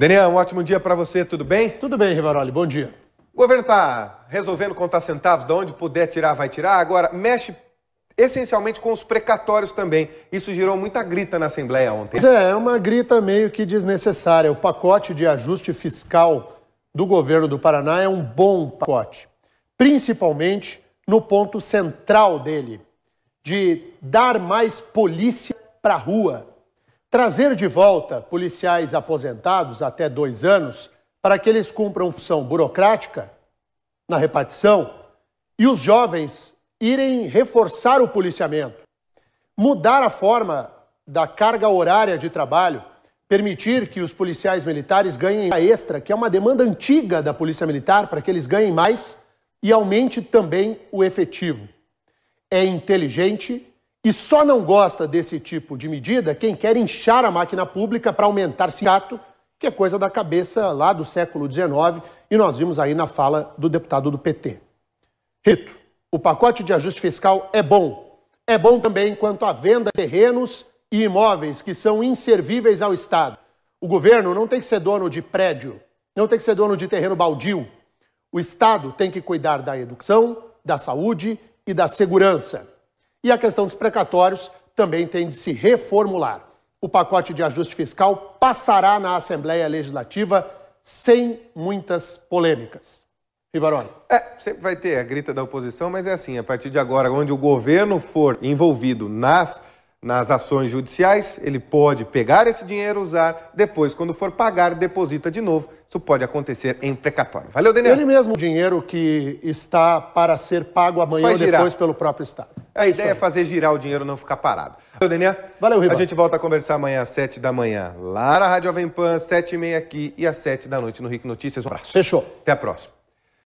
Daniel, um ótimo dia para você, tudo bem? Tudo bem, Rivaroli, bom dia. O governo está resolvendo contar centavos, de onde puder tirar, vai tirar. Agora, mexe essencialmente com os precatórios também. Isso gerou muita grita na Assembleia ontem. Pois é, é uma grita meio que desnecessária. O pacote de ajuste fiscal do governo do Paraná é um bom pacote, principalmente no ponto central dele, de dar mais polícia para a rua. Trazer de volta policiais aposentados até dois anos para que eles cumpram função burocrática na repartição e os jovens irem reforçar o policiamento, mudar a forma da carga horária de trabalho, permitir que os policiais militares ganhem a extra, que é uma demanda antiga da Polícia Militar, para que eles ganhem mais e aumente também o efetivo. É inteligente e só não gosta desse tipo de medida quem quer inchar a máquina pública para aumentar sindicato, que é coisa da cabeça lá do século XIX, e nós vimos aí na fala do deputado do PT. Rito, o pacote de ajuste fiscal é bom. É bom também quanto à venda de terrenos e imóveis que são inservíveis ao Estado. O governo não tem que ser dono de prédio, não tem que ser dono de terreno baldio. O Estado tem que cuidar da educação, da saúde e da segurança. E a questão dos precatórios também tem de se reformular. O pacote de ajuste fiscal passará na Assembleia Legislativa sem muitas polêmicas. Rivaroli. É, sempre vai ter a grita da oposição, mas é assim, a partir de agora, onde o governo for envolvido nas, nas ações judiciais, ele pode pegar esse dinheiro, usar, depois, quando for pagar, deposita de novo. Isso pode acontecer em precatório. Valeu, Daniel. Ele mesmo, o dinheiro que está para ser pago amanhã ou depois pelo próprio Estado. É a ideia é fazer girar o dinheiro, não ficar parado. Valeu, Denian. Valeu, Riba. A gente volta a conversar amanhã às 7 da manhã, lá na Rádio Jovem Pan, 7 e meia aqui e às 7 da noite no Rico Notícias. Um abraço. Fechou. Até a próxima.